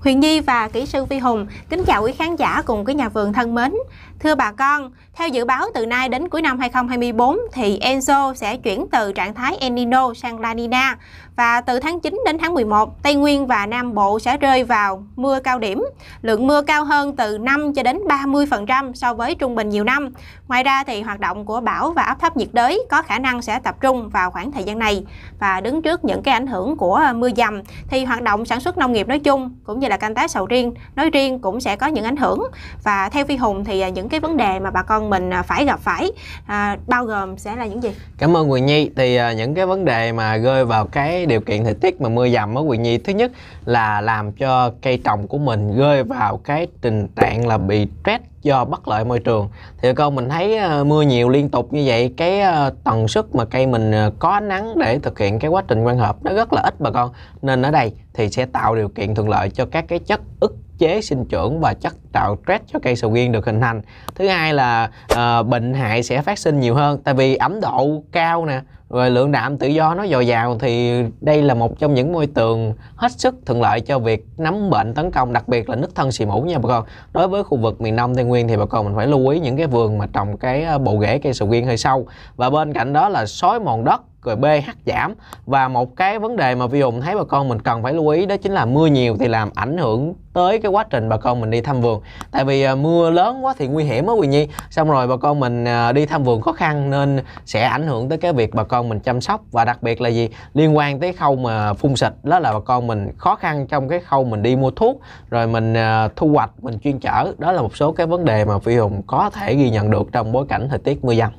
Huyền Nhi và kỹ sư Vi Hùng kính chào quý khán giả cùng quý nhà vườn thân mến. Thưa bà con, theo dự báo từ nay đến cuối năm 2024 thì Enso sẽ chuyển từ trạng thái El Nino sang La Nina và từ tháng 9 đến tháng 11, Tây Nguyên và Nam Bộ sẽ rơi vào mưa cao điểm. Lượng mưa cao hơn từ 5 cho đến 30% so với trung bình nhiều năm. Ngoài ra thì hoạt động của bão và áp thấp nhiệt đới có khả năng sẽ tập trung vào khoảng thời gian này và đứng trước những cái ảnh hưởng của mưa dầm thì hoạt động sản xuất nông nghiệp nói chung cũng như là canh tác sầu riêng nói riêng cũng sẽ có những ảnh hưởng và theo Phi Hùng thì à, những cái vấn đề mà bà con mình à, phải gặp phải à, bao gồm sẽ là những gì? Cảm ơn Quỳnh Nhi thì à, những cái vấn đề mà rơi vào cái điều kiện thời tiết mà mưa dầm ở Quỳnh Nhi thứ nhất là làm cho cây trồng của mình rơi vào cái tình trạng là bị stress do bất lợi môi trường thì con mình thấy ờ, mưa nhiều liên tục như vậy cái ờ, tần suất mà cây mình ờ, có nắng để thực hiện cái quá trình quan hợp nó rất là ít bà con nên ở đây thì sẽ tạo điều kiện thuận lợi cho các cái chất ức chế sinh trưởng và chất tạo stress cho cây sầu riêng được hình thành thứ hai là uh, bệnh hại sẽ phát sinh nhiều hơn tại vì ẩm độ cao nè rồi lượng đạm tự do nó dồi dào thì đây là một trong những môi trường hết sức thuận lợi cho việc nắm bệnh tấn công đặc biệt là nứt thân xì mũ nha bà con đối với khu vực miền Nam Tây Nguyên thì bà con mình phải lưu ý những cái vườn mà trồng cái ờ, bộ rễ cây sầu riêng hơi sâu và bên cạnh đó là sói mòn đất rồi BH giảm và một cái vấn đề mà Vi Hùng thấy bà con mình cần phải lưu ý đó chính là mưa nhiều thì làm ảnh hưởng tới cái quá trình bà con mình đi thăm vườn tại vì à, mưa lớn quá thì nguy hiểm á quỳnh Nhi xong rồi bà con mình à, đi thăm vườn khó khăn nên sẽ ảnh hưởng tới cái việc bà con mình chăm sóc và đặc biệt là gì liên quan tới khâu mà phun xịt đó là bà con mình khó khăn trong cái khâu mình đi mua thuốc rồi mình à, thu hoạch mình chuyên chở đó là một số cái vấn đề mà Vi Hùng có thể ghi nhận được trong bối cảnh thời tiết mưa dầm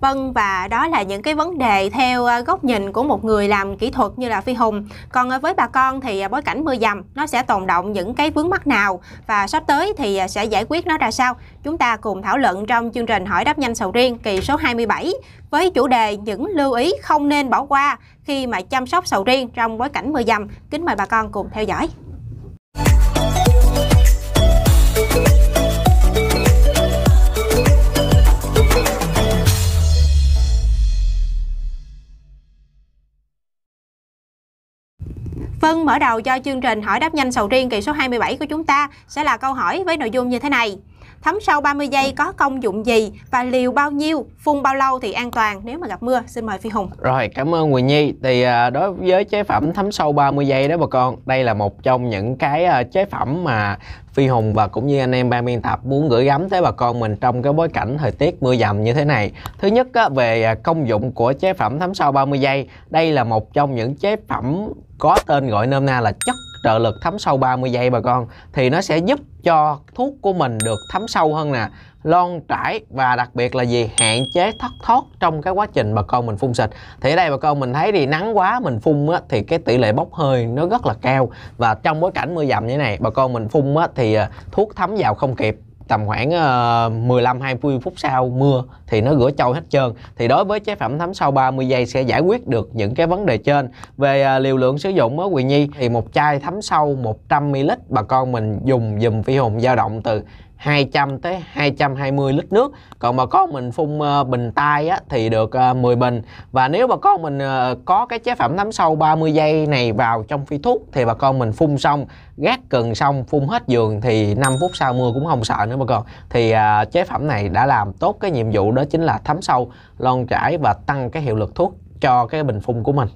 Vâng và đó là những cái vấn đề theo ờ, góc nhìn của một người làm kỹ thuật như là Phi Hùng. Còn ờ, với bà con thì ờ, bối cảnh mưa dầm nó sẽ tồn động những cái vướng mắc nào và sắp tới thì sẽ giải quyết nó ra sao? Chúng ta cùng thảo luận trong chương trình hỏi đáp nhanh sầu riêng kỳ số 27 với chủ đề những lưu ý không nên bỏ qua khi mà chăm sóc sầu riêng trong bối cảnh mưa dầm. Kính mời bà con cùng theo dõi. Vâng, mở đầu cho chương trình hỏi đáp nhanh sầu riêng kỳ số 27 của chúng ta sẽ là câu hỏi với nội dung như thế này. Thấm sâu 30 giây có công dụng gì và liều bao nhiêu, phun bao lâu thì an toàn nếu mà gặp mưa? Xin mời Phi Hùng. Rồi, cảm ơn Nguyễn Nhi. Thì à, đối với chế phẩm thấm sâu 30 giây đó bà con, đây là một trong những cái à, chế phẩm mà Phi Hùng và cũng như anh em ban biên tập muốn gửi gắm tới bà con mình trong cái bối cảnh thời tiết mưa dầm như thế này. Thứ nhất á, về à, công dụng của chế phẩm thấm sau 30 giây. Đây là một trong những chế phẩm có tên gọi nôm na là chất trợ lực thấm sâu 30 giây bà con thì nó sẽ giúp cho thuốc của mình được thấm sâu hơn nè lon trải và đặc biệt là gì hạn chế thất thoát trong cái quá trình bà con mình phun xịt thì ở đây bà con mình thấy thì nắng quá mình phun á, thì cái tỷ lệ bốc hơi nó rất là cao và trong bối cảnh mưa dầm như thế này bà con mình phun á, thì à, thuốc thấm vào không kịp tầm khoảng 15 ờ, 20 phút sau mưa thì nó rửa trâu hết trơn. Thì đối với chế phẩm thấm sau 30 giây sẽ giải quyết được những cái vấn đề trên. Về ờ, liều lượng sử dụng ở Quỳ Nhi thì một chai thấm sâu 100 ml bà con mình dùng dùm phi hùng dao động từ 200 tới 220 lít nước còn bà con mình phun ờ, bình tay á, thì được 10 ờ, bình và nếu bà con mình ờ, có cái chế phẩm thấm sâu 30 giây này vào trong phi thuốc thì bà con mình phun xong gác cần xong phun hết giường thì 5 phút sau mưa cũng không sợ nữa bà con thì chế phẩm này đã làm tốt cái nhiệm vụ đó chính là thấm sâu lon trải và tăng cái hiệu lực thuốc cho cái bình phun của mình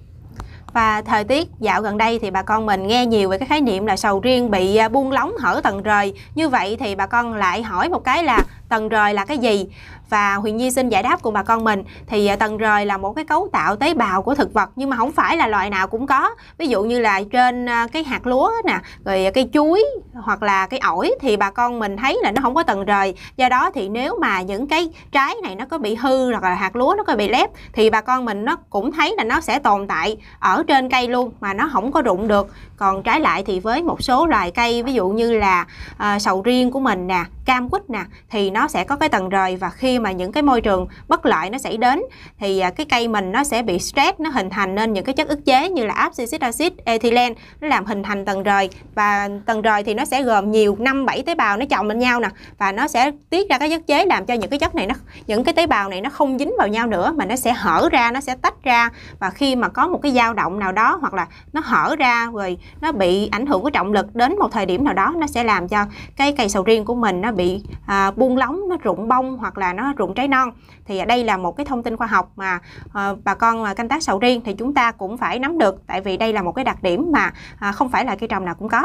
và thời tiết dạo gần đây thì bà con mình nghe nhiều về cái khái niệm là sầu riêng bị à, buông lóng hở tầng rời. Như vậy thì bà con lại hỏi một cái là tầng rời là cái gì? và Huyền Nhi xin giải đáp cùng bà con mình thì à, tầng rời là một cái cấu tạo tế bào của thực vật nhưng mà không phải là loại nào cũng có ví dụ như là trên à, cái hạt lúa nè rồi cây chuối hoặc là cây ổi thì bà con mình thấy là nó không có tầng rời do đó thì nếu mà những cái trái này nó có bị hư hoặc là hạt lúa nó có bị lép thì bà con mình nó cũng thấy là nó sẽ tồn tại ở trên cây luôn mà nó không có rụng được còn trái lại thì với một số loài cây ví dụ như là uh, sầu riêng của mình nè cam quýt nè thì nó sẽ có cái tầng rời và khi mà mà những cái môi trường bất lợi nó xảy đến thì à, cái cây mình nó sẽ bị stress nó hình thành nên những cái chất ức chế như là abscisic acid ethylene nó làm hình thành tầng rời và tầng rời thì nó sẽ gồm nhiều năm bảy tế bào nó chồng lên nhau nè và nó sẽ tiết ra cái chất chế làm cho những cái chất này nó những cái tế bào này nó không dính vào nhau nữa mà nó sẽ hở ra nó sẽ tách ra và khi mà có một cái dao động nào đó hoặc là nó hở ra rồi nó bị ảnh hưởng của trọng lực đến một thời điểm nào đó nó sẽ làm cho cái cây sầu riêng của mình nó bị à, buông lóng nó rụng bông hoặc là nó nó rụng trái non thì à, đây là một cái thông tin khoa học mà ờ, bà con à, canh tác sầu riêng thì chúng ta cũng phải nắm được tại vì đây là một cái đặc điểm mà à, không phải là cây trồng nào cũng có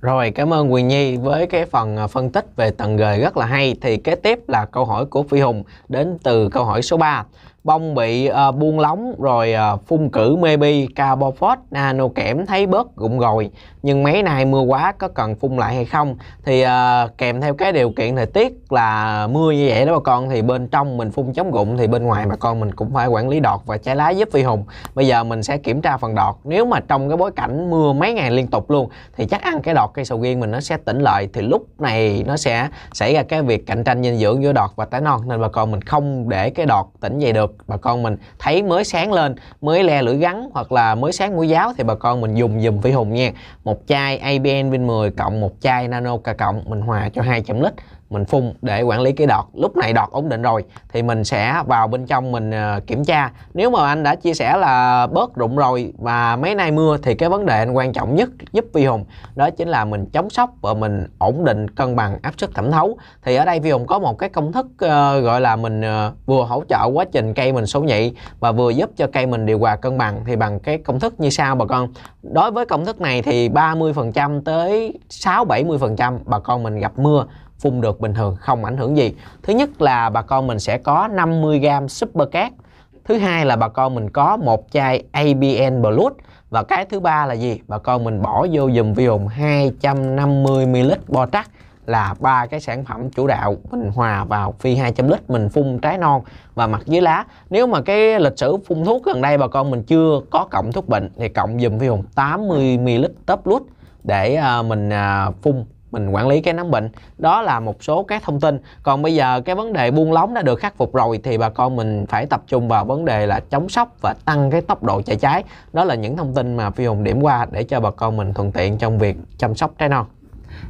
rồi cảm ơn Quỳnh Nhi với cái phần phân tích về tầng gời rất là hay thì kế tiếp là câu hỏi của Phi Hùng đến từ câu hỏi số 3 bông bị uh, buông lóng rồi uh, phun cử maybe carbophosphat nano kẽm thấy bớt gụng rồi nhưng mấy nay mưa quá có cần phun lại hay không thì uh, kèm theo cái điều kiện thời tiết là mưa như vậy đó bà con thì bên trong mình phun chống gụng thì bên ngoài bà con mình cũng phải quản lý đọt và trái lá giúp phi hùng bây giờ mình sẽ kiểm tra phần đọt nếu mà trong cái bối cảnh mưa mấy ngày liên tục luôn thì chắc ăn cái đọt cây sầu riêng mình nó sẽ tỉnh lợi thì lúc này nó sẽ xảy ra cái việc cạnh tranh dinh dưỡng giữa đọt và trái non nên bà con mình không để cái đọt tỉnh dậy được bà con mình thấy mới sáng lên mới le lưỡi gắn hoặc là mới sáng mũi giáo thì bà con mình dùng dùm phi hùng nha một chai ABN Vin 10 cộng một chai Nano K cộng mình hòa cho 200 lít mình phun để quản lý cái đọt lúc này đọt ổn định rồi thì mình sẽ vào bên trong mình ờ, kiểm tra nếu mà anh đã chia sẻ là bớt rụng rồi và mấy nay mưa thì cái vấn đề anh quan trọng nhất giúp vi hùng đó chính là mình chống sốc và mình ổn định cân bằng áp suất thẩm thấu thì ở đây vi hùng có một cái công thức ờ, gọi là mình ờ, vừa hỗ trợ quá trình cây mình số nhị và vừa giúp cho cây mình điều hòa cân bằng thì bằng cái công thức như sau bà con đối với công thức này thì 30% tới 6 70% bà con mình gặp mưa phun được bình thường không ảnh hưởng gì thứ nhất là bà con mình sẽ có 50 gram super cát thứ hai là bà con mình có một chai ABN Plus và cái thứ ba là gì bà con mình bỏ vô dùm vi hùng 250 ml bo trắc là ba cái sản phẩm chủ đạo mình hòa vào phi 200 lít mình phun trái non và mặt dưới lá nếu mà cái lịch sử phun thuốc gần đây bà con mình chưa có cộng thuốc bệnh thì cộng dùm phi hùng 80 ml top lút để à, mình à, phun mình quản lý cái nấm bệnh đó là một số cái thông tin còn bây giờ cái vấn đề buông lóng đã được khắc phục rồi thì bà con mình phải tập trung vào vấn đề là chống sốc và tăng cái tốc độ chạy trái đó là những thông tin mà phi hùng điểm qua để cho bà con mình thuận tiện trong việc chăm sóc trái non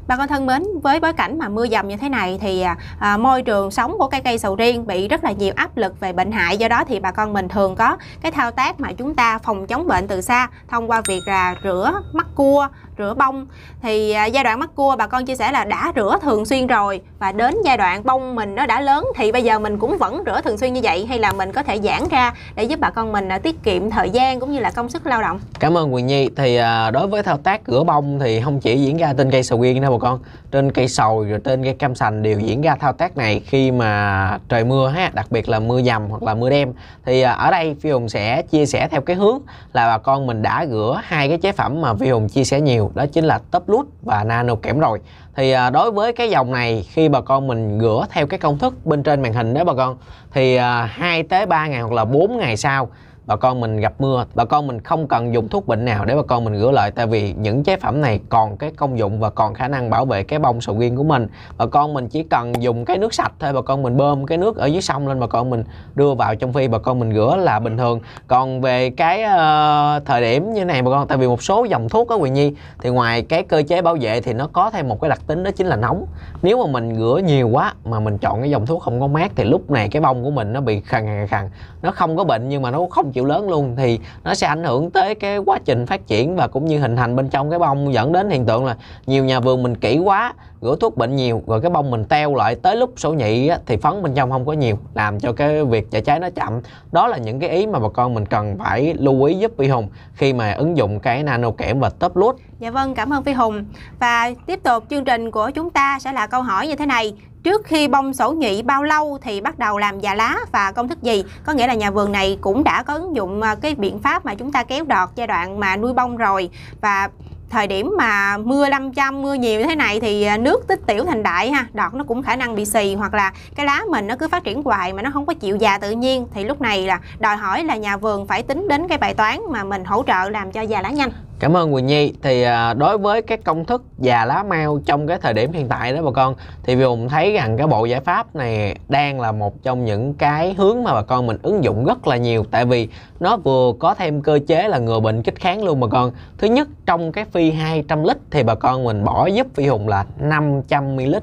Bà con thân mến, với bối cảnh mà mưa dầm như thế này thì à, à môi trường sống của cây cây sầu riêng bị rất là nhiều áp lực về bệnh hại do đó thì bà con mình thường có cái thao tác mà chúng ta phòng chống bệnh từ xa thông qua việc là rửa mắt cua rửa bông thì à, giai đoạn mắc cua bà con chia sẻ là đã rửa thường xuyên rồi và đến giai đoạn bông mình nó đã lớn thì bây giờ mình cũng vẫn rửa thường xuyên như vậy hay là mình có thể giãn ra để giúp bà con mình à, tiết kiệm thời gian cũng như là công sức lao động cảm ơn Quỳnh Nhi thì à, đối với thao tác rửa bông thì không chỉ diễn ra trên cây sầu riêng đâu bà con trên cây sầu rồi trên cây cam sành đều diễn ra thao tác này khi mà trời mưa ha đặc biệt là mưa dầm hoặc là mưa đêm thì ở đây Phi Hùng sẽ chia sẻ theo cái hướng là bà con mình đã rửa hai cái chế phẩm mà Phi Hùng chia sẻ nhiều nhiều đó chính là top lút và nano kẽm rồi thì à, đối với cái dòng này khi bà con mình rửa theo cái công thức bên trên màn hình đó bà con thì à, 2 tới 3 ngày hoặc là 4 ngày sau bà con mình gặp mưa bà con mình không cần dùng thuốc bệnh nào để bà con mình rửa lại tại vì những chế phẩm này còn cái công dụng và còn khả năng bảo vệ cái bông sầu riêng của mình bà con mình chỉ cần dùng cái nước sạch thôi bà con mình bơm cái nước ở dưới sông lên bà con mình đưa vào trong phi bà con mình rửa là bình thường còn về cái uh, thời điểm như này bà con tại vì một số dòng thuốc á Quỳnh Nhi thì ngoài cái cơ chế bảo vệ thì nó có thêm một cái đặc tính đó chính là nóng nếu mà mình rửa nhiều quá mà mình chọn cái dòng thuốc không có mát thì lúc này cái bông của mình nó bị khàn khàn khàn nó không có bệnh nhưng mà nó không chịu lớn luôn thì nó sẽ ảnh hưởng tới cái quá trình phát triển và cũng như hình thành bên trong cái bông dẫn đến hiện tượng là nhiều nhà vườn mình kỹ quá rửa thuốc bệnh nhiều rồi cái bông mình teo lại tới lúc sổ nhị á, thì phấn bên trong không có nhiều làm cho cái việc chữa cháy nó chậm đó là những cái ý mà bà con mình cần phải lưu ý giúp Phi Hùng khi mà ứng dụng cái nano kẽm và top load Dạ vâng, cảm ơn Phi Hùng. Và tiếp tục chương trình của chúng ta sẽ là câu hỏi như thế này trước khi bông sổ nhị bao lâu thì bắt đầu làm già lá và công thức gì có nghĩa là nhà vườn này cũng đã có ứng dụng à, cái biện pháp mà chúng ta kéo đọt giai đoạn mà nuôi bông rồi và thời điểm mà mưa 500 mưa nhiều như thế này thì à, nước tích tiểu thành đại ha đọt nó cũng khả năng bị xì hoặc là cái lá mình nó cứ phát triển hoài mà nó không có chịu già tự nhiên thì lúc này là đòi hỏi là nhà vườn phải tính đến cái bài toán mà mình hỗ trợ làm cho già lá nhanh Cảm ơn Quỳnh Nhi. Thì à, đối với các công thức già lá mau trong cái thời điểm hiện tại đó bà con thì hùng thấy rằng cái bộ giải pháp này đang là một trong những cái hướng mà bà con mình ứng dụng rất là nhiều tại vì nó vừa có thêm cơ chế là ngừa bệnh kích kháng luôn bà con. Thứ nhất trong cái phi 200 lít thì bà con mình bỏ giúp Phi Hùng là 500 ml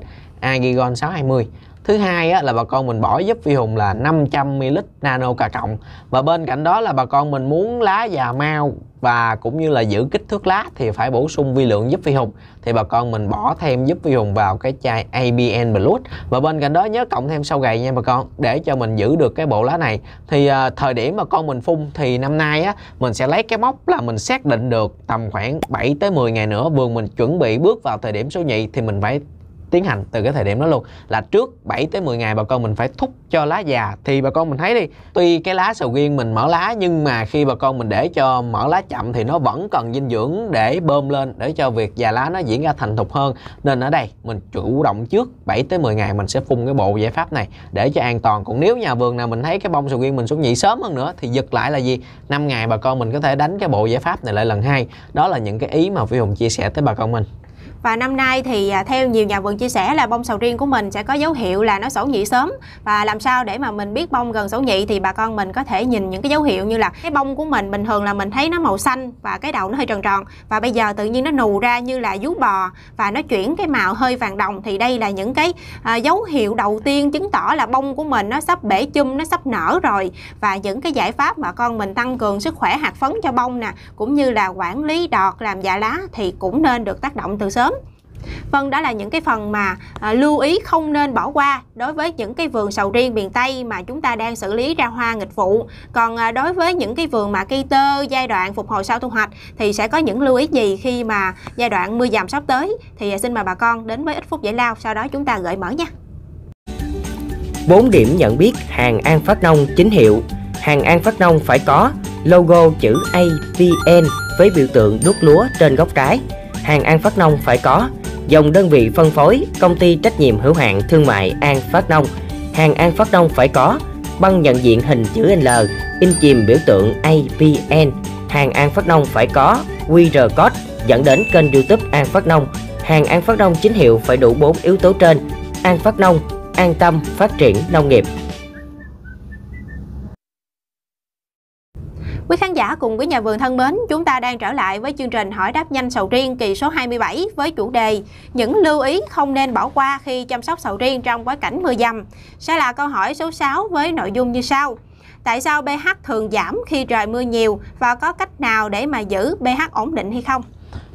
Agigon 620 thứ hai á, là bà con mình bỏ giúp phi hùng là 500 ml nano cà cộng và bên cạnh đó là bà con mình muốn lá già mau và cũng như là giữ kích thước lá thì phải bổ sung vi lượng giúp phi hùng thì bà con mình bỏ thêm giúp phi hùng vào cái chai ABN Plus và bên cạnh đó nhớ cộng thêm sau gầy nha bà con để cho mình giữ được cái bộ lá này thì à, thời điểm mà con mình phun thì năm nay á mình sẽ lấy cái móc là mình xác định được tầm khoảng 7 tới 10 ngày nữa vườn mình chuẩn bị bước vào thời điểm số nhị thì mình phải tiến hành từ cái thời điểm đó luôn là trước 7 tới 10 ngày bà con mình phải thúc cho lá già thì bà con mình thấy đi tuy cái lá sầu riêng mình mở lá nhưng mà khi bà con mình để cho mở lá chậm thì nó vẫn cần dinh dưỡng để bơm lên để cho việc già lá nó diễn ra thành thục hơn nên ở đây mình chủ động trước 7 tới 10 ngày mình sẽ phun cái bộ giải pháp này để cho an toàn còn nếu nhà vườn nào mình thấy cái bông sầu riêng mình xuống nhị sớm hơn nữa thì giật lại là gì 5 ngày bà con mình có thể đánh cái bộ giải pháp này lại lần hai đó là những cái ý mà Phi Hùng chia sẻ tới bà con mình và năm nay thì à, theo nhiều nhà vườn chia sẻ là bông sầu riêng của mình sẽ có dấu hiệu là nó sổ nhị sớm và làm sao để mà mình biết bông gần sổ nhị thì bà con mình có thể nhìn những cái dấu hiệu như là cái bông của mình bình thường là mình thấy nó màu xanh và cái đầu nó hơi tròn tròn và bây giờ tự nhiên nó nù ra như là vú bò và nó chuyển cái màu hơi vàng đồng thì đây là những cái à, dấu hiệu đầu tiên chứng tỏ là bông của mình nó sắp bể chum nó sắp nở rồi và những cái giải pháp mà con mình tăng cường sức khỏe hạt phấn cho bông nè cũng như là quản lý đọt làm dạ lá thì cũng nên được tác động từ sớm Vâng, đó là những cái phần mà à, lưu ý không nên bỏ qua đối với những cái vườn sầu riêng miền Tây mà chúng ta đang xử lý ra hoa nghịch vụ. Còn à, đối với những cái vườn mà cây tơ giai đoạn phục hồi sau thu hoạch thì sẽ có những lưu ý gì khi mà giai đoạn mưa dầm sắp tới thì à, xin mời bà con đến với ít phút giải lao sau đó chúng ta gợi mở nha. 4 điểm nhận biết hàng An Phát Nông chính hiệu. Hàng An Phát Nông phải có logo chữ AVN với biểu tượng đuốc lúa trên góc trái. Hàng An Phát Nông phải có dòng đơn vị phân phối công ty trách nhiệm hữu hạn thương mại An Phát Nông. Hàng An Phát Nông phải có băng nhận diện hình chữ L, in chìm biểu tượng APN. Hàng An Phát Nông phải có QR code dẫn đến kênh YouTube An Phát Nông. Hàng An Phát Nông chính hiệu phải đủ 4 yếu tố trên: an phát nông, an tâm phát triển nông nghiệp. Quý khán giả cùng quý nhà vườn thân mến, chúng ta đang trở lại với chương trình hỏi đáp nhanh sầu riêng kỳ số 27 với chủ đề những lưu ý không nên bỏ qua khi chăm sóc sầu riêng trong bối cảnh mưa dầm. Sẽ là câu hỏi số 6 với nội dung như sau. Tại sao pH thường giảm khi trời mưa nhiều và có cách nào để mà giữ pH ổn định hay không?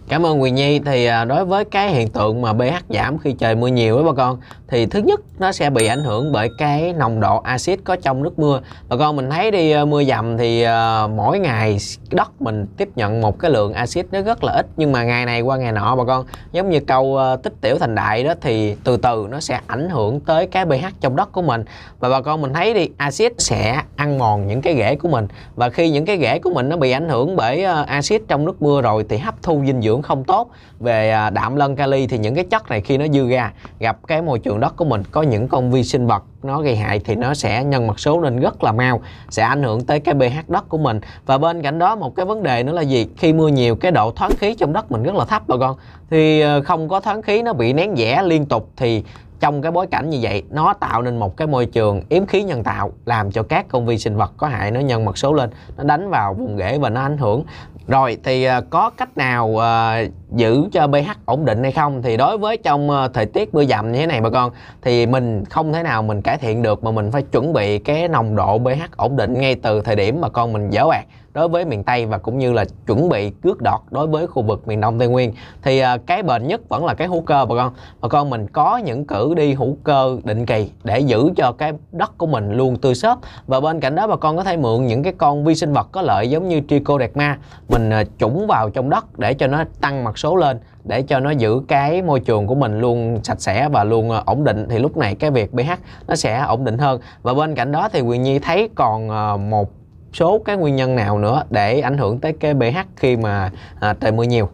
Cảm ơn quỳnh Nhi thì à, đối với cái hiện tượng mà pH giảm khi trời mưa nhiều ấy bà con thì thứ nhất nó sẽ bị ảnh hưởng bởi cái nồng độ axit có trong nước mưa. Bà con mình thấy đi à, mưa dầm thì à, mỗi ngày đất mình tiếp nhận một cái lượng axit nó rất là ít nhưng mà ngày này qua ngày nọ bà con giống như câu tích tiểu thành đại đó thì từ từ nó sẽ ảnh hưởng tới cái pH trong đất của mình và bà con mình thấy đi axit sẽ ăn mòn những cái rễ của mình và khi những cái rễ của mình nó bị ảnh hưởng bởi axit trong nước mưa rồi thì hấp thu dinh dưỡng dưỡng không tốt về à, đạm lân kali thì những cái chất này khi nó dư ra gặp cái môi trường đất của mình có những con vi sinh vật nó gây hại thì nó sẽ nhân mật số lên rất là mau sẽ ảnh hưởng tới cái pH đất của mình và bên cạnh đó một cái vấn đề nữa là gì khi mưa nhiều cái độ thoáng khí trong đất mình rất là thấp bà con thì ờ, không có thoáng khí nó bị nén dẻ liên tục thì trong cái bối cảnh như vậy nó tạo nên một cái môi trường yếm khí nhân tạo làm cho các con vi sinh vật có hại nó nhân mật số lên nó đánh vào vùng rễ và nó ảnh hưởng rồi thì ờ, có cách nào uh, giữ cho pH ổn định hay không thì đối với trong uh, thời tiết mưa dầm như thế này bà con thì mình không thể nào mình cải thiện được mà mình phải chuẩn bị cái nồng độ pH ổn định ngay từ thời điểm mà con mình giở bạc đối với miền Tây và cũng như là chuẩn bị cướp đọt đối với khu vực miền Đông Tây Nguyên thì à, cái bền nhất vẫn là cái hữu cơ bà con bà con mình có những cử đi hữu cơ định kỳ để giữ cho cái đất của mình luôn tươi xốp và bên cạnh đó bà con có thể mượn những cái con vi sinh vật có lợi giống như trichodecma mình à, chủng vào trong đất để cho nó tăng mặt số lên để cho nó giữ cái môi trường của mình luôn sạch sẽ và luôn à, ổn định thì lúc này cái việc pH nó sẽ ổn định hơn và bên cạnh đó thì Quyền Nhi thấy còn một số các nguyên nhân nào nữa để ảnh hưởng tới cái pH khi mà à, trời mưa nhiều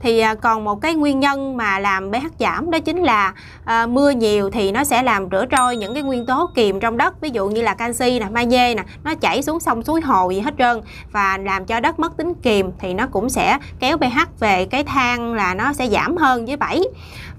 thì à, còn một cái nguyên nhân mà làm pH giảm đó chính là à, mưa nhiều thì nó sẽ làm rửa trôi những cái nguyên tố kiềm trong đất ví dụ như là canxi nè magie nè nó chảy xuống sông suối hồ gì hết trơn và làm cho đất mất tính kiềm thì nó cũng sẽ kéo pH về cái than là nó sẽ giảm hơn với 7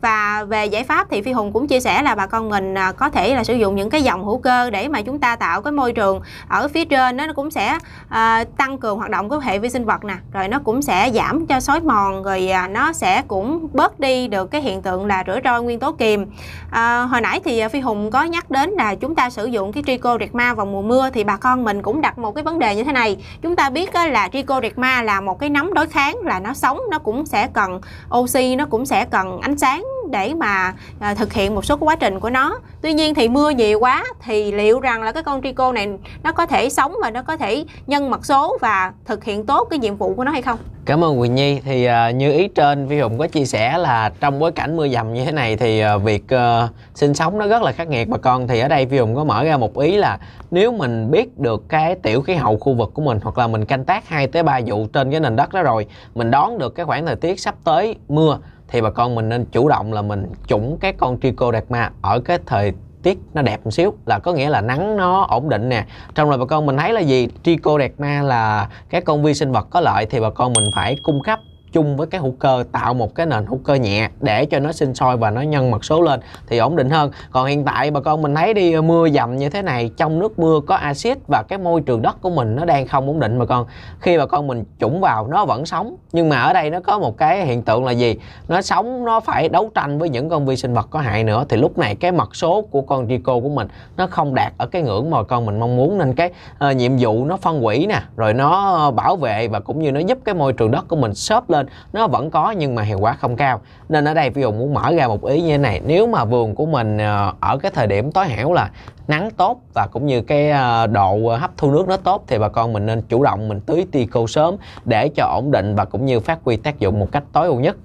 và về giải pháp thì Phi Hùng cũng chia sẻ là bà con mình à, có thể là sử dụng những cái dòng hữu cơ để mà chúng ta tạo cái môi trường ở phía trên nó cũng sẽ à, tăng cường hoạt động của hệ vi sinh vật nè rồi nó cũng sẽ giảm cho sói mòn rồi à, nó sẽ cũng bớt đi được cái hiện tượng là rửa trôi nguyên tố kiềm à, hồi nãy thì à, Phi Hùng có nhắc đến là chúng ta sử dụng cái trico ma vào mùa mưa thì bà con mình cũng đặt một cái vấn đề như thế này chúng ta biết là ma là một cái nấm đối kháng là nó sống nó cũng sẽ cần oxy nó cũng sẽ cần ánh sáng để mà à, thực hiện một số quá trình của nó tuy nhiên thì mưa nhiều quá thì liệu rằng là cái con trico này nó có thể sống và nó có thể nhân mật số và thực hiện tốt cái nhiệm vụ của nó hay không cảm ơn quỳnh nhi thì uh, như ý trên vi hùng có chia sẻ là trong bối cảnh mưa dầm như thế này thì uh, việc uh, sinh sống nó rất là khắc nghiệt bà con thì ở đây vi hùng có mở ra một ý là nếu mình biết được cái tiểu khí hậu khu vực của mình hoặc là mình canh tác 2 tới ba vụ trên cái nền đất đó rồi mình đón được cái khoảng thời tiết sắp tới mưa thì bà con mình nên chủ động là mình chủng các con trichoderma ở cái thời tiết nó đẹp một xíu là có nghĩa là nắng nó ổn định nè trong rồi bà con mình thấy là gì trichoderma là các con vi sinh vật có lợi thì bà con mình phải cung cấp chung với cái hữu cơ tạo một cái nền hữu cơ nhẹ để cho nó sinh sôi và nó nhân mật số lên thì ổn định hơn còn hiện tại bà con mình thấy đi ờ, mưa dầm như thế này trong nước mưa có axit và cái môi trường đất của mình nó đang không ổn định bà con khi bà con mình chủng vào nó vẫn sống nhưng mà ở đây nó có một cái hiện tượng là gì nó sống nó phải đấu tranh với những con vi sinh vật có hại nữa thì lúc này cái mật số của con rico của mình nó không đạt ở cái ngưỡng mà con mình mong muốn nên cái uh, nhiệm vụ nó phân hủy nè rồi nó ờ, bảo vệ và cũng như nó giúp cái môi trường đất của mình xốp lên lên nó vẫn có nhưng mà hiệu quả không cao nên ở đây ví dụ muốn mở ra một ý như thế này nếu mà vườn của mình ờ, ở cái thời điểm tối hẻo là nắng tốt và cũng như cái ờ, độ hấp thu nước nó tốt thì bà con mình nên chủ động mình tưới ti tico sớm để cho ổn định và cũng như phát huy tác dụng một cách tối ưu nhất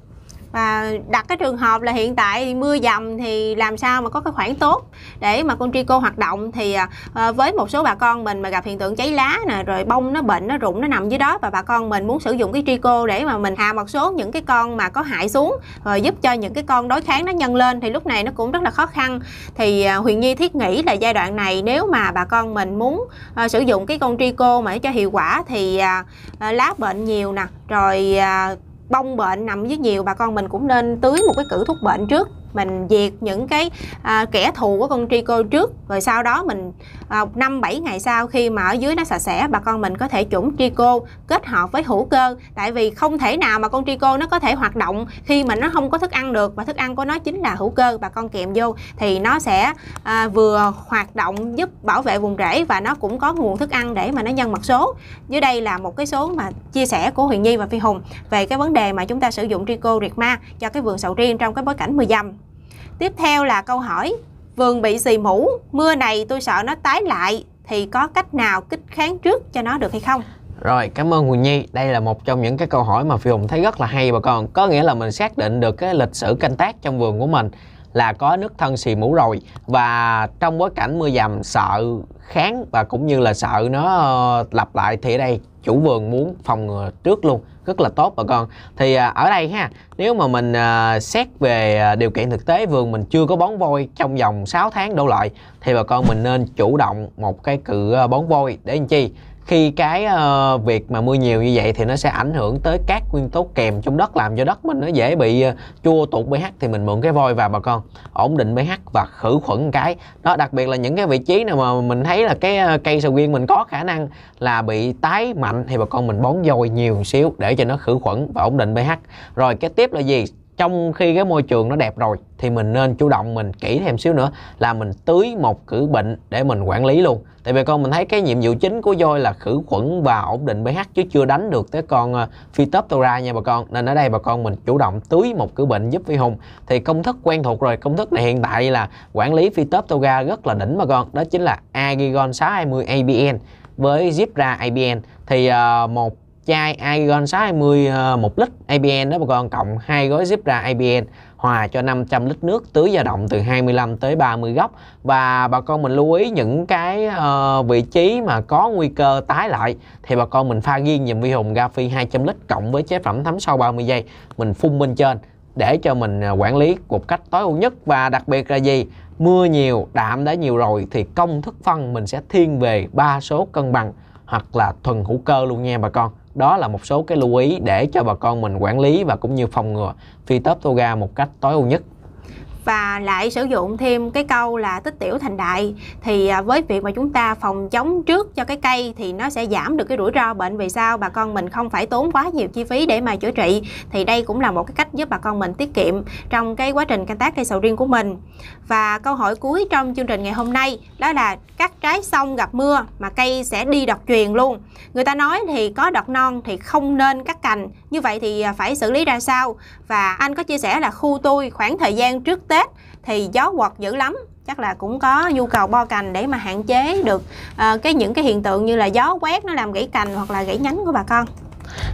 và đặt cái trường hợp là hiện tại mưa dầm thì làm sao mà có cái khoản tốt để mà con trico hoạt động thì à, à, với một số bà con mình mà gặp hiện tượng cháy lá nè rồi bông nó bệnh nó rụng nó nằm dưới đó và bà con mình muốn sử dụng cái trico để mà mình hạ một số những cái con mà có hại xuống rồi giúp cho những cái con đối kháng nó nhân lên thì lúc này nó cũng rất là khó khăn thì à, Huyền Nhi thiết nghĩ là giai đoạn này nếu mà bà con mình muốn sử dụng cái con trico mà để cho hiệu quả thì lá bệnh nhiều nè rồi bông bệnh nằm với nhiều bà con mình cũng nên tưới một cái cử thuốc bệnh trước mình diệt những cái à, kẻ thù của con trico trước rồi sau đó mình năm à, bảy ngày sau khi mà ở dưới nó sạch sẽ bà con mình có thể chủng trico kết hợp với hữu cơ tại vì không thể nào mà con trico nó có thể hoạt động khi mà nó không có thức ăn được và thức ăn của nó chính là hữu cơ bà con kèm vô thì nó sẽ à, vừa hoạt động giúp bảo vệ vùng rễ và nó cũng có nguồn thức ăn để mà nó nhân mật số dưới đây là một cái số mà chia sẻ của Huyền Nhi và Phi Hùng về cái vấn đề mà chúng ta sử dụng trico riệt ma cho cái vườn sầu riêng trong cái bối cảnh mưa dầm tiếp theo là câu hỏi vườn bị xì mũ, mưa này tôi sợ nó tái lại thì có cách nào kích kháng trước cho nó được hay không? Rồi, cảm ơn Huỳnh Nhi. Đây là một trong những cái câu hỏi mà Phi Hùng thấy rất là hay bà con. Có nghĩa là mình xác định được cái lịch sử canh tác trong vườn của mình là có nước thân xì mũ rồi và trong bối cảnh mưa dầm sợ kháng và cũng như là sợ nó ờ, lặp lại thì ở đây chủ vườn muốn phòng ngừa trước luôn rất là tốt bà con thì à, ở đây ha nếu mà mình à, xét về à, điều kiện thực tế vườn mình chưa có bón vôi trong vòng 6 tháng đổ lại thì bà con mình nên chủ động một cái cự bón vôi để làm chi khi cái uh, việc mà mưa nhiều như vậy thì nó sẽ ảnh hưởng tới các nguyên tố kèm trong đất làm cho đất mình nó dễ bị uh, chua tụt pH thì mình mượn cái vôi vào bà con ổn định pH và khử khuẩn cái đó đặc biệt là những cái vị trí nào mà mình thấy là cái uh, cây sầu riêng mình có khả năng là bị tái mạnh thì bà con mình bón vôi nhiều xíu để cho nó khử khuẩn và ổn định pH rồi cái tiếp là gì trong khi cái môi trường nó đẹp rồi thì mình nên chủ động mình kỹ thêm xíu nữa là mình tưới một khử bệnh để mình quản lý luôn tại vì con mình thấy cái nhiệm vụ chính của voi là khử khuẩn và ổn định pH chứ chưa đánh được tới con ờ, phytophthora nha bà con nên ở đây bà con mình chủ động tưới một khử bệnh giúp phi hùng thì công thức quen thuộc rồi công thức này hiện tại là quản lý phytophthora rất là đỉnh bà con đó chính là Agigon 620 ABN với Zipra ABN thì ờ, một chai Iron 620 1 lít ABN đó bà con cộng hai gói Zebra ABN hòa cho 500 lít nước tưới dao động từ 25 tới 30 gốc và bà con mình lưu ý những cái uh, vị trí mà có nguy cơ tái lại thì bà con mình pha riêng dùm vi hùng Gafi 200 lít cộng với chế phẩm thấm sau 30 giây mình phun bên trên để cho mình ờ, quản lý một cách tối ưu nhất và đặc biệt là gì mưa nhiều đạm đã nhiều rồi thì công thức phân mình sẽ thiên về ba số cân bằng hoặc là thuần hữu cơ luôn nha bà con đó là một số cái lưu ý để cho bà con mình quản lý và cũng như phòng ngừa phi tớp toga một cách tối ưu nhất và lại sử dụng thêm cái câu là tích tiểu thành đại thì à, với việc mà chúng ta phòng chống trước cho cái cây thì nó sẽ giảm được cái rủi ro bệnh về sau bà con mình không phải tốn quá nhiều chi phí để mà chữa trị thì đây cũng là một cái cách giúp bà con mình tiết kiệm trong cái quá trình canh tác cây sầu riêng của mình và câu hỏi cuối trong chương trình ngày hôm nay đó là cắt trái xong gặp mưa mà cây sẽ đi đọt truyền luôn người ta nói thì có đọt non thì không nên cắt cành như vậy thì à, phải xử lý ra sao? Và anh có chia sẻ là khu tôi khoảng thời gian trước Tết thì gió quật dữ lắm chắc là cũng có nhu cầu bo cành để mà hạn chế được uh, cái những cái hiện tượng như là gió quét nó làm gãy cành hoặc là gãy nhánh của bà con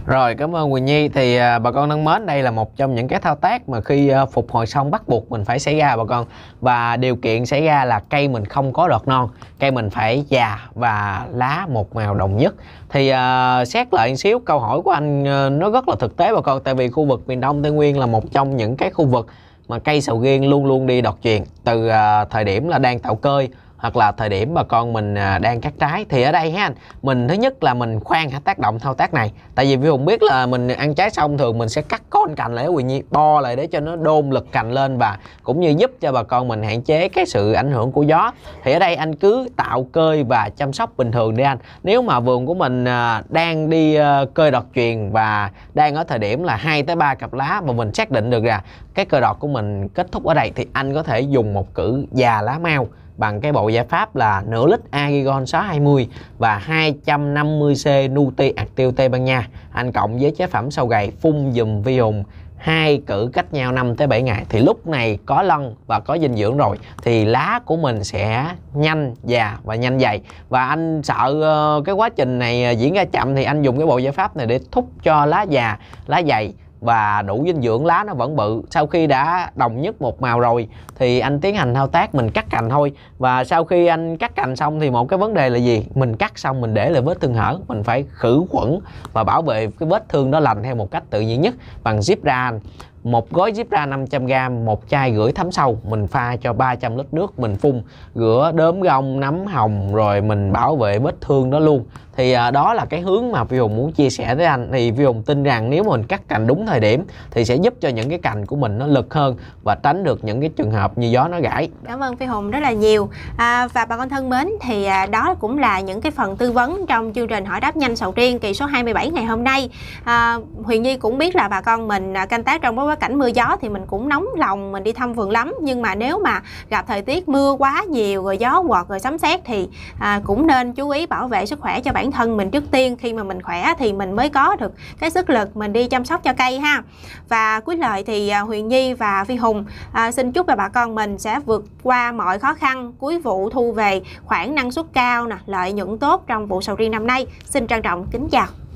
rồi cảm ơn Quỳnh Nhi thì à, bà con thân mến đây là một trong những cái thao tác mà khi à, phục hồi xong bắt buộc mình phải xảy ra bà con và điều kiện xảy ra là cây mình không có đọt non cây mình phải già và lá một màu đồng nhất thì à, xét lại một xíu câu hỏi của anh à, nó rất là thực tế bà con tại vì khu vực miền Đông Tây Nguyên là một trong những cái khu vực mà cây sầu riêng luôn luôn đi đọt truyền từ à, thời điểm là đang tạo cơi hoặc là thời điểm mà con mình à, đang cắt trái thì ở đây ha anh mình thứ nhất là mình khoan tác động thao tác này tại vì vi hùng biết là mình ăn trái xong thường mình sẽ cắt con cành lại quỳ nhi bo lại để cho nó đôn lực cành lên và cũng như giúp cho bà con mình hạn chế cái sự ảnh hưởng của gió thì ở đây anh cứ tạo cơi và chăm sóc bình thường đi anh nếu mà vườn của mình à, đang đi à, cơi đọt truyền và đang ở thời điểm là hai tới ba cặp lá mà mình xác định được là cái cờ đỏ của mình kết thúc ở đây thì anh có thể dùng một cử già lá mau bằng cái bộ giải pháp là nửa lít Agigon 620 và 250C Nuti Active Tây Ban Nha. Anh cộng với chế phẩm sau gầy phun dùm vi hùng hai cử cách nhau 5 tới 7 ngày thì lúc này có lân và có dinh dưỡng rồi thì lá của mình sẽ nhanh già và nhanh dày và anh sợ ờ, cái quá trình này diễn ra chậm thì anh dùng cái bộ giải pháp này để thúc cho lá già lá dày và đủ dinh dưỡng lá nó vẫn bự sau khi đã đồng nhất một màu rồi thì anh tiến hành thao tác mình cắt cành thôi và sau khi anh cắt cành xong thì một cái vấn đề là gì mình cắt xong mình để lại vết thương hở mình phải khử khuẩn và bảo vệ cái vết thương đó lành theo một cách tự nhiên nhất bằng zip ra anh một gói zip Zipra 500g một chai gửi thấm sâu mình pha cho 300 lít nước mình phun rửa đốm gông nấm hồng rồi mình bảo vệ vết thương đó luôn thì à, đó là cái hướng mà Vi Hùng muốn chia sẻ với anh thì Vi Hùng tin rằng nếu mình cắt cành đúng thời điểm thì sẽ giúp cho những cái cành của mình nó lực hơn và tránh được những cái trường hợp như gió nó gãy cảm ơn Phi Hùng rất là nhiều à, và bà con thân mến thì à, đó cũng là những cái phần tư vấn trong chương trình hỏi đáp nhanh sầu riêng kỳ số 27 ngày hôm nay à, Huyền Nhi cũng biết là bà con mình à, canh tác trong bối qua cảnh mưa gió thì mình cũng nóng lòng mình đi thăm vườn lắm nhưng mà nếu mà gặp thời tiết mưa quá nhiều rồi gió quọt rồi sấm sét thì à, cũng nên chú ý bảo vệ sức khỏe cho bản thân mình trước tiên khi mà mình khỏe thì mình mới có được cái sức lực mình đi chăm sóc cho cây ha và cuối lời thì à, Huyền Nhi và Phi Hùng à, xin chúc là bà con mình sẽ vượt qua mọi khó khăn cuối vụ thu về khoảng năng suất cao nè lợi nhuận tốt trong vụ sầu riêng năm nay xin trân trọng kính chào